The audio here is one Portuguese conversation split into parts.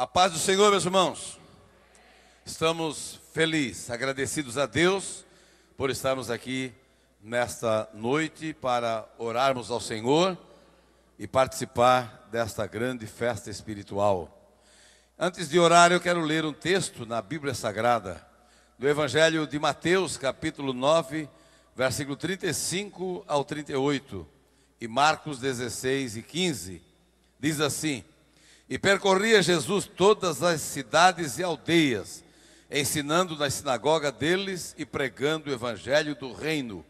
A paz do Senhor, meus irmãos. Estamos felizes, agradecidos a Deus por estarmos aqui nesta noite para orarmos ao Senhor e participar desta grande festa espiritual. Antes de orar, eu quero ler um texto na Bíblia Sagrada, do Evangelho de Mateus, capítulo 9, versículo 35 ao 38, e Marcos 16 e 15. Diz assim: e percorria Jesus todas as cidades e aldeias, ensinando na sinagoga deles e pregando o evangelho do reino,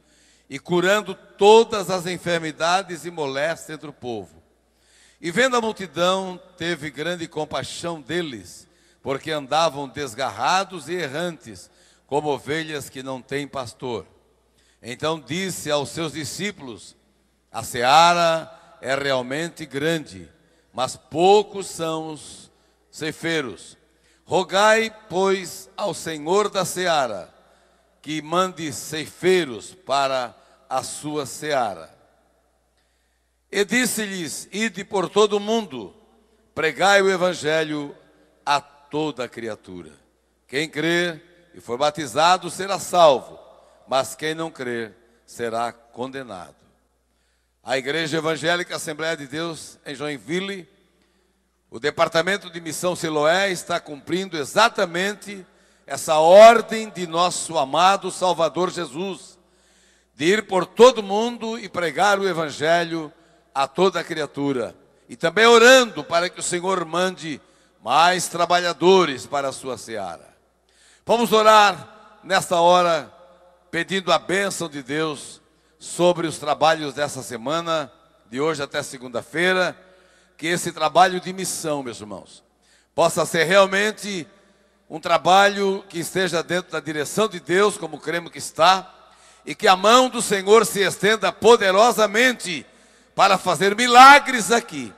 e curando todas as enfermidades e moléstias entre o povo. E vendo a multidão, teve grande compaixão deles, porque andavam desgarrados e errantes, como ovelhas que não têm pastor. Então disse aos seus discípulos: A seara é realmente grande mas poucos são os ceifeiros. Rogai, pois, ao Senhor da seara, que mande ceifeiros para a sua seara. E disse-lhes: Ide por todo o mundo, pregai o evangelho a toda criatura. Quem crer e for batizado será salvo, mas quem não crer será condenado a Igreja Evangélica Assembleia de Deus em Joinville, o Departamento de Missão Siloé está cumprindo exatamente essa ordem de nosso amado Salvador Jesus, de ir por todo mundo e pregar o Evangelho a toda criatura. E também orando para que o Senhor mande mais trabalhadores para a sua seara. Vamos orar nesta hora, pedindo a bênção de Deus sobre os trabalhos dessa semana, de hoje até segunda-feira, que esse trabalho de missão, meus irmãos, possa ser realmente um trabalho que esteja dentro da direção de Deus, como cremos que está, e que a mão do Senhor se estenda poderosamente para fazer milagres aqui,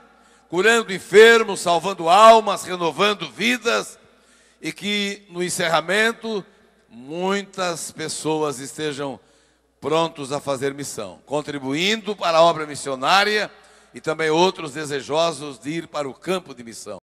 curando enfermos, salvando almas, renovando vidas, e que no encerramento muitas pessoas estejam prontos a fazer missão, contribuindo para a obra missionária e também outros desejosos de ir para o campo de missão.